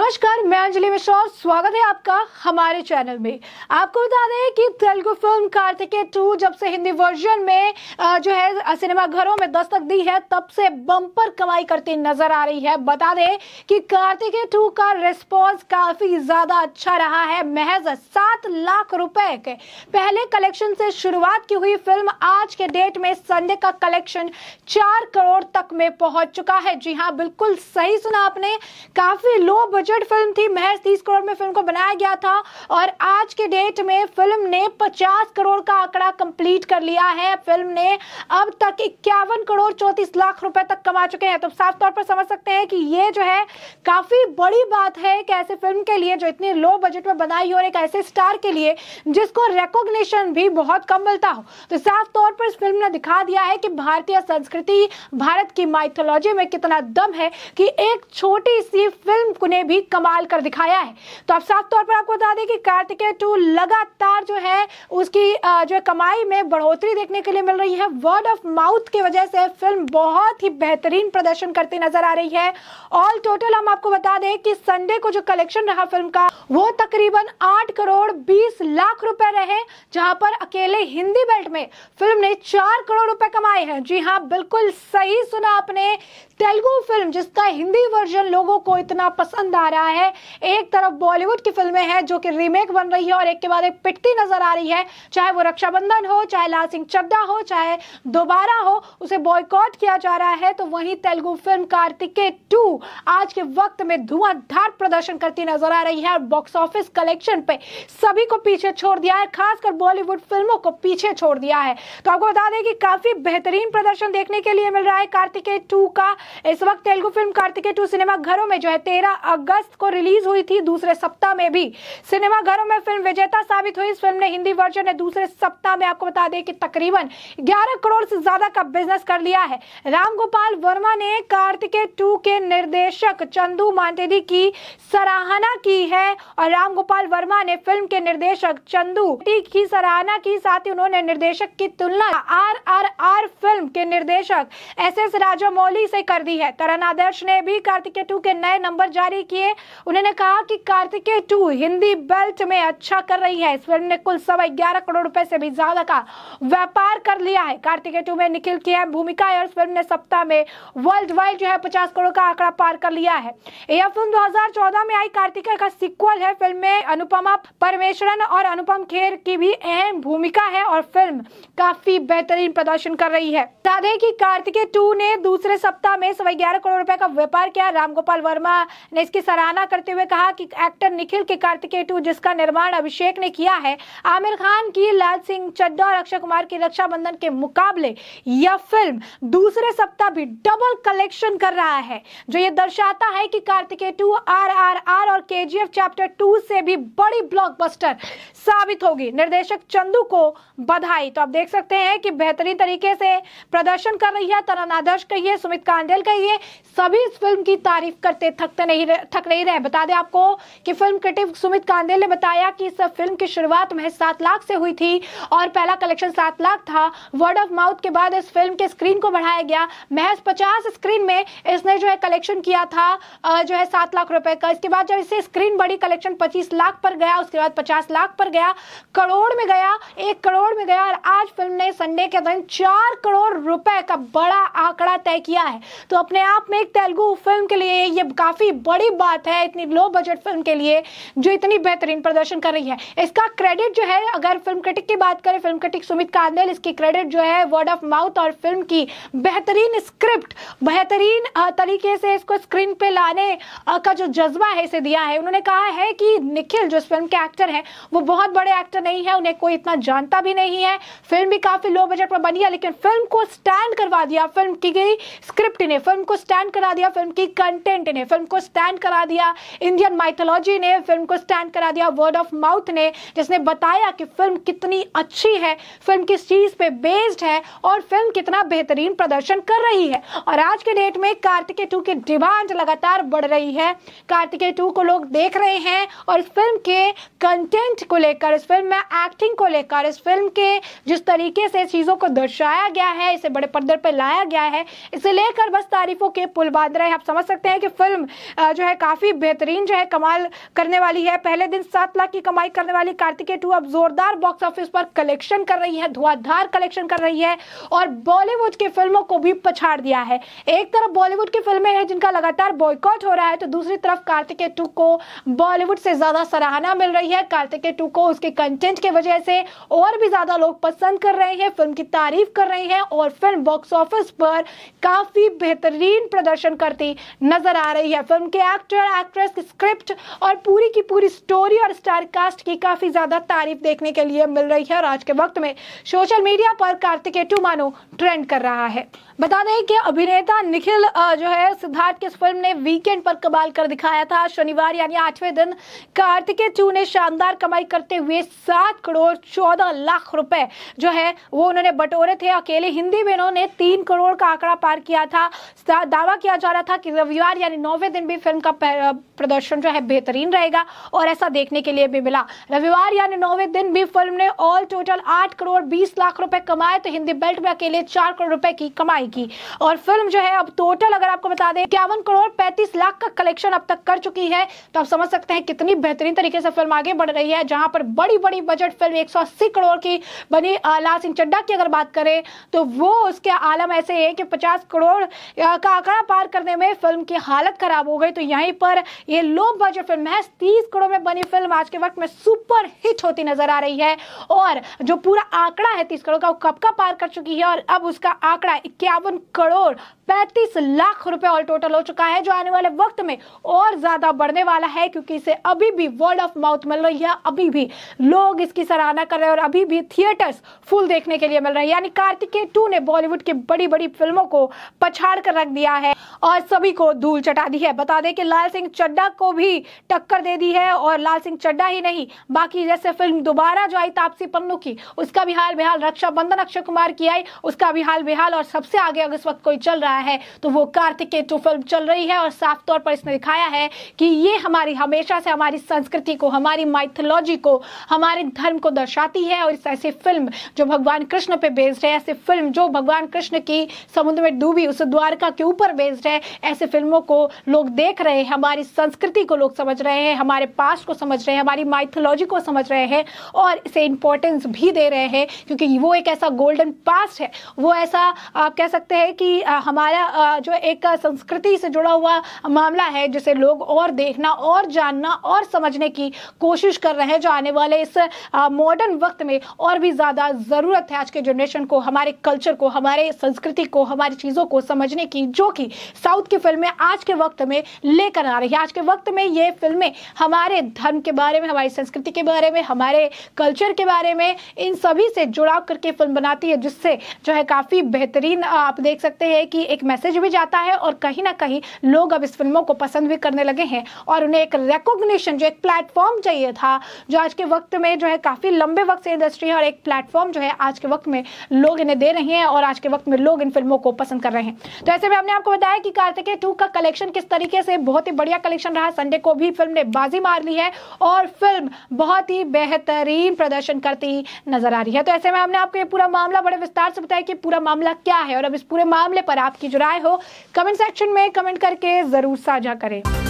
नमस्कार मैं अंजलि मिश्रा और स्वागत है आपका हमारे चैनल में आपको बता दें कि तेलुगु फिल्म कार्तिके टू जब से हिंदी वर्जन में जो है सिनेमाघरों में दस्तक दी है तब से बम्पर कमाई करती नजर आ रही है बता दें कि कार्तिके टू का रिस्पॉन्स काफी ज्यादा अच्छा रहा है महज सात लाख रुपए के पहले कलेक्शन से शुरुआत की हुई फिल्म आज के डेट में संडे का कलेक्शन चार करोड़ तक में पहुंच चुका है जी हाँ बिल्कुल सही सुना आपने काफी लो बजट बजट फिल्म थी महज तीस करोड़ में फिल्म को बनाया गया था और आज के डेट में फिल्म ने पचास करोड़ का आंकड़ा कंप्लीट कर लिया है फिल्म ने अब तक इक्यावन करोड़ चौतीस लाख रुपए तक कमा चुके हैं तो साफ तौर पर समझ सकते हैं कि ये जो है काफी बड़ी बात है कि ऐसे फिल्म के लिए जो इतने लो बजट में बनाई हो और एक ऐसे स्टार के लिए जिसको रिकॉग्निशन भी बहुत कम मिलता हो तो साफ तौर पर इस फिल्म ने दिखा दिया है कि भारतीय संस्कृति भारत की माइथोलॉजी में कितना दम है कि एक छोटी सी फिल्म ने भी कमाल कर दिखाया है तो अब साफ तौर पर आपको बता दें कि कार्तिकेय टू लगातार जो है उसकी जो है कमाई में बढ़ोतरी देखने के लिए मिल रही है वर्ड ऑफ माउथ की वजह से फिल्म बहुत ही बेहतरीन प्रदर्शन करती नजर आ रही है ऑल टोटल हम आपको बता दें कि संडे को जो कलेक्शन रहा फिल्म का वो तकरीबन आठ करोड़ बीस लाख रुपए रहे जहां पर अकेले हिंदी बेल्ट में फिल्म ने चार करोड़ रुपए कमाए हैं जी हाँ बिल्कुल सही सुना आपने तेलुगु फिल्म जिसका हिंदी वर्जन लोगों को इतना पसंद जा रहा है एक तरफ बॉलीवुड की फिल्में हैं जो कि रीमेक बन रही है और एक के बाद एक पिटती नजर आ रही है चाहे वो रक्षाबंधन हो चाहे लाल सिंह चड्डा हो चाहे दोबारा हो उसे बॉयकॉट किया जा रहा है तो वहीं तेलुगु फिल्म कार्तिके टू आज के वक्त में धुआंधार प्रदर्शन करती नजर आ रही है और बॉक्स ऑफिस कलेक्शन पे सभी को पीछे छोड़ दिया है खासकर बॉलीवुड फिल्मों को पीछे छोड़ दिया है तो आपको बता दें कि काफी बेहतरीन प्रदर्शन देखने के लिए मिल रहा है कार्तिके टू का इस वक्त Telugu film Karthikeya two cinema घरों में जो है तेरह अगस्त अगस्त को रिलीज हुई थी दूसरे सप्ताह में भी सिनेमाघरों में फिल्म विजेता साबित हुई इस फिल्म ने हिंदी वर्जन ने दूसरे सप्ताह में आपको बता दें कि तकरीबन 11 करोड़ से ज्यादा का बिजनेस कर लिया है गोपाल वर्मा ने कार्तिकेय टू के निर्देशक चंदू मांटेदी की सराहना की है और गोपाल वर्मा ने फिल्म के निर्देशक चंदू की सराहना की साथ ही उन्होंने निर्देशक की तुलना आर आर आर फिल्म के निर्देशक एस एस राजामौली से कर दी है तरन आदर्श ने भी कार्तिकेय टू के नए नंबर जारी किए लिए उन्होंने कहा कि कार्तिकेय टू हिंदी बेल्ट में अच्छा कर रही है इस फिल्म ने कुल सवा ग्यारह करोड़ रुपए से भी ज्यादा का व्यापार कर लिया है कार्तिकेय टू में निखिल की अहम भूमिका है और इस फिल्म ने सप्ताह में वर्ल्ड वाइड जो है पचास करोड़ का आंकड़ा पार कर लिया है यह फिल्म दो में आई कार्तिकेय का सिक्वल है फिल्म में अनुपमा परमेश्वरन और अनुपम खेर की भी अहम भूमिका है और फिल्म काफी बेहतरीन प्रदर्शन कर रही है बता दें कि कार्तिकेय टू ने दूसरे सप्ताह में सवा ग्यारह करोड़ रुपए का व्यापार किया रामगोपाल वर्मा ने इसकी सराहना करते हुए कहा कि एक्टर निखिल के टू जिसका निर्माण अभिषेक ने किया है आमिर खान की लाल सिंह चड्डा और अक्षय कुमार की रक्षाबंधन के मुकाबले यह फिल्म दूसरे सप्ताह भी डबल कलेक्शन कर रहा है जो ये दर्शाता है कि कार्तिकेटू आर आर आर और के चैप्टर टू से भी बड़ी ब्लॉकबस्टर साबित होगी निर्देशक चंदू को बधाई तो आप देख सकते हैं कि बेहतरीन तरीके से प्रदर्शन कर रही है तरन आदर्श कहिए सुमित कांडेल कहिए सभी इस फिल्म की तारीफ करते थकते नहीं थक थक नहीं रहे बता दें आपको कि फिल्म क्रिटिक सुमित कांदेल ने बताया कि इस फिल्म की शुरुआत महज सात लाख से हुई थी और पहला कलेक्शन सात लाख था वर्ड ऑफ माउथ के बाद इस फिल्म के स्क्रीन को बढ़ाया गया महज पचास स्क्रीन में इसने जो है कलेक्शन किया था जो है सात लाख रुपए का इसके बाद जब इसे स्क्रीन बड़ी कलेक्शन पच्चीस लाख पर गया उसके बाद पचास लाख पर गया करोड़ में गया एक करोड़ में गया और आज फिल्म ने संडे के दिन चार करोड़ रुपए का बड़ा आंकड़ा तय किया है तो अपने आप में एक तेलुगु फिल्म के लिए ये काफी बड़ी बात बात है इतनी लो बजट फिल्म के लिए जो इतनी बेहतरीन प्रदर्शन कर रही है इसका क्रेडिट जो है अगर फिल्म क्रिटिक की बात करें फिल्म क्रिटिक सुमित कांदेल इसकी क्रेडिट जो है वर्ड ऑफ माउथ और फिल्म की बेहतरीन स्क्रिप्ट बेहतरीन तरीके से इसको स्क्रीन पे लाने का जो जज्बा है इसे दिया है उन्होंने कहा है कि निखिल जो इस फिल्म के एक्टर हैं वो बहुत बड़े एक्टर नहीं है उन्हें कोई इतना जानता भी नहीं है फिल्म भी काफ़ी लो बजट पर बनी है लेकिन फिल्म को स्टैंड करवा दिया फिल्म की गई स्क्रिप्ट ने फिल्म को स्टैंड करा दिया फिल्म की कंटेंट ने फिल्म को स्टैंड करा करा दिया इंडियन माइथोलॉजी ने फिल्म को स्टैंड करा दिया वर्ड ऑफ माउथ ने जिसने बताया कि फिल्म कितनी अच्छी है फिल्म किस चीज़ पे बेस्ड है और फिल्म कितना बेहतरीन प्रदर्शन कर रही है और आज के डेट में कार्तिकेय टू की डिमांड लगातार बढ़ रही है कार्तिकेय टू को लोग देख रहे हैं और इस फिल्म के कंटेंट को लेकर इस फिल्म में एक्टिंग को लेकर इस फिल्म के जिस तरीके से चीज़ों को दर्शाया गया है इसे बड़े पर्दे पर लाया गया है इसे लेकर बस तारीफों के पुल बांध रहे हैं आप समझ सकते हैं कि फिल्म जो है काफ़ी बेहतरीन जो है कमाल करने वाली है पहले दिन सात लाख की कमाई करने वाली कार्तिकेय टू अब जोरदार बॉक्स ऑफिस पर कलेक्शन कर रही है धुआंधार कलेक्शन कर रही है और बॉलीवुड की फिल्मों को भी पछाड़ दिया है एक तरफ बॉलीवुड की फिल्में हैं जिनका लगातार बॉयकॉट हो रहा है तो दूसरी तरफ कार्तिकेय टू को बॉलीवुड से ज़्यादा सराहना मिल रही है कार्तिकेय टू को उसके कंटेंट की वजह से और भी ज़्यादा लोग पसंद कर रहे हैं फिल्म की तारीफ कर रहे हैं और फिल्म बॉक्स ऑफिस पर काफ़ी बेहतरीन प्रदर्शन करती नजर आ रही है फिल्म के एक्ट एक्टर एक्ट्रेस स्क्रिप्ट और पूरी की पूरी स्टोरी और स्टार कास्ट की काफ़ी ज़्यादा तारीफ देखने के लिए मिल रही है और आज के वक्त में सोशल मीडिया पर कार्तिकेय मानो ट्रेंड कर रहा है बता दें कि अभिनेता निखिल जो है सिद्धार्थ की इस फिल्म ने वीकेंड पर कमाल कर दिखाया था शनिवार यानी आठवें दिन कार्तिकेय टू ने शानदार कमाई करते हुए सात करोड़ चौदह लाख रुपए जो है वो उन्होंने बटोरे थे अकेले हिंदी में उन्होंने तीन करोड़ का आंकड़ा पार किया था दावा किया जा रहा था कि रविवार यानी नौवे दिन भी फिल्म का प्रदर्शन जो है बेहतरीन रहेगा और ऐसा देखने के लिए भी मिला रविवार यानी नौवे दिन भी फिल्म ने ऑल टोटल आठ करोड़ बीस लाख रुपए कमाए तो हिंदी बेल्ट में अकेले चार करोड़ रुपए की कमाई की और फिल्म जो है अब टोटल अगर आपको बता दें इक्यावन करोड़ पैंतीस लाख का कलेक्शन अब तक कर चुकी है तो आप समझ सकते हैं कितनी बेहतरीन तरीके से फिल्म आगे बढ़ रही है जहां पर बड़ी बड़ी बजट फिल्म एक करोड़ की बनी लाल सिंह चड्डा की अगर बात करें तो वो उसके आलम ऐसे है कि पचास करोड़ का आंकड़ा पार करने में फिल्म की हालत खराब हो गई तो यही पर यह लो बजट फिल्म महज तीस करोड़ में बनी फिल्म आज के वक्त में सुपर हिट होती नजर आ रही है और जो पूरा आंकड़ा है तीस करोड़ का वो कब का पार कर चुकी है और अब उसका आंकड़ा इक्यावन करोड़ पैंतीस लाख रुपए ऑल टोटल हो चुका है जो आने वाले वक्त में और ज्यादा बढ़ने वाला है क्योंकि इसे अभी भी वर्ड ऑफ माउथ मिल रही है अभी भी लोग इसकी सराहना कर रहे हैं और अभी भी थिएटर्स फुल देखने के लिए मिल रहे हैं यानी कार्तिकेय टू ने बॉलीवुड की बड़ी बड़ी फिल्मों को पछाड़ कर रख दिया है और सभी को धूल चटा दी है बता दें कि लाल सिंह चड्डा को भी टक्कर दे दी है और लाल सिंह चड्डा ही नहीं बाकी जैसे फिल्म दोबारा जो आई तापसी पन्नू की उसका भी हाल बेहाल रक्षाबंधन अक्षय कुमार की आई उसका भी हाल बेहाल और सबसे आगे अगर इस वक्त कोई चल रहा है है तो वो कार्तिकेय टू फिल्म चल रही है और साफ तौर पर इसने दिखाया है कि ये हमारी हमेशा से हमारी संस्कृति को हमारी माइथोलॉजी को हमारे धर्म को दर्शाती है और इस ऐसी फिल्म जो भगवान कृष्ण पे बेस्ड है ऐसे फिल्म जो भगवान कृष्ण की समुद्र में डूबी उस द्वारका के ऊपर बेस्ड है ऐसे फिल्मों को लोग देख रहे हैं हमारी संस्कृति को लोग समझ रहे हैं हमारे पास्ट को समझ रहे हैं हमारी माइथोलॉजी को समझ रहे हैं और इसे इंपॉर्टेंस भी दे रहे हैं क्योंकि वो एक ऐसा गोल्डन पास्ट है वो ऐसा आप कह सकते हैं कि हमारे हमारा जो एक संस्कृति से जुड़ा हुआ मामला है जिसे लोग और देखना और जानना और समझने की कोशिश कर रहे हैं जो आने वाले इस मॉडर्न वक्त में और भी ज़्यादा ज़रूरत है आज के जनरेशन को हमारे कल्चर को हमारे संस्कृति को हमारी चीज़ों को समझने की जो कि साउथ की फिल्में आज के वक्त में लेकर आ रही है आज के वक्त में ये फिल्में हमारे धर्म के बारे में हमारी संस्कृति के बारे में हमारे कल्चर के बारे में इन सभी से जुड़ाव करके फिल्म बनाती है जिससे जो है काफ़ी बेहतरीन आप देख सकते हैं कि एक एक मैसेज भी जाता है और कहीं ना कहीं लोग अब इस फिल्मों को पसंद भी करने लगे हैं और उन्हें एक रिकॉग्निशन जो एक प्लेटफॉर्म चाहिए था जो आज के वक्त में जो है काफ़ी लंबे वक्त से इंडस्ट्री है और एक प्लेटफॉर्म जो है आज के वक्त में लोग इन्हें दे रहे हैं और आज के वक्त में लोग इन फिल्मों को पसंद कर रहे हैं तो ऐसे में हमने आपको बताया कि कार्तिकेय टू का कलेक्शन किस तरीके से बहुत ही बढ़िया कलेक्शन रहा संडे को भी फिल्म ने बाजी मार ली है और फिल्म बहुत ही बेहतरीन प्रदर्शन करती नजर आ रही है तो ऐसे में हमने आपको ये पूरा मामला बड़े विस्तार से बताया कि पूरा मामला क्या है और अब इस पूरे मामले पर आपकी राय हो कमेंट सेक्शन में कमेंट करके ज़रूर साझा करें